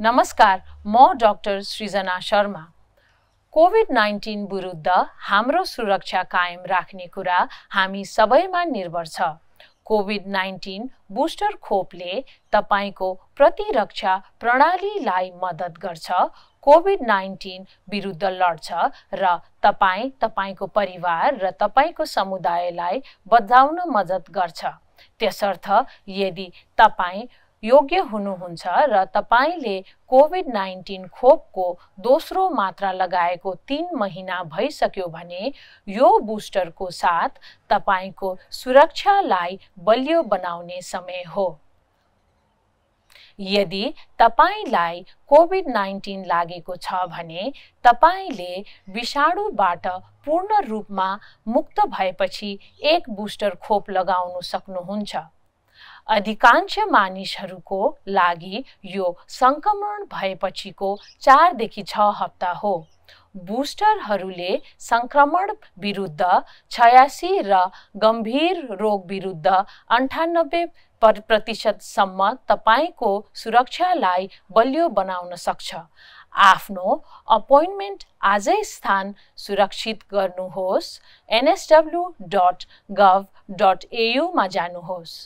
नमस्कार म डाक्टर सृजना शर्मा कोभिड नाइन्टिन विरुद्ध हाम्रो सुरक्षा कायम राख्ने कुरा हामी सबैमा निर्भर छ कोभिड नाइन्टिन बुस्टर खोपले तपाईँको प्रतिरक्षा प्रणालीलाई मद्दत गर्छ कोभिड नाइन्टिन विरुद्ध लड्छ र तपाईँ तपाईँको परिवार र तपाईँको समुदायलाई बचाउन मद्दत गर्छ त्यसर्थ यदि तपाईँ योग्य हुनुहुन्छ र तपाईँले कोभिड नाइन्टिन खोपको दोस्रो मात्रा लगाएको तिन महिना भइसक्यो भने यो बुस्टरको साथ तपाईँको सुरक्षालाई बलियो बनाउने समय हो यदि तपाईँलाई कोभिड नाइन्टिन लागेको छ भने तपाईँले विषाणुबाट पूर्ण रूपमा मुक्त भएपछि एक बुस्टर खोप लगाउनु सक्नुहुन्छ अधिकांश मानिसहरूको लागि यो सङ्क्रमण भएपछिको चारदेखि छ हप्ता हो बुस्टरहरूले सङ्क्रमण विरुद्ध छयासी र गम्भीर रोग विरुद्ध अन्ठानब्बे प्रतिशतसम्म तपाईँको सुरक्षालाई बलियो बनाउन सक्छ आफ्नो अपोइन्टमेन्ट आजै स्थान सुरक्षित गर्नुहोस् एनएसडब्ल्यु डट गभ डट एयुमा जानुहोस्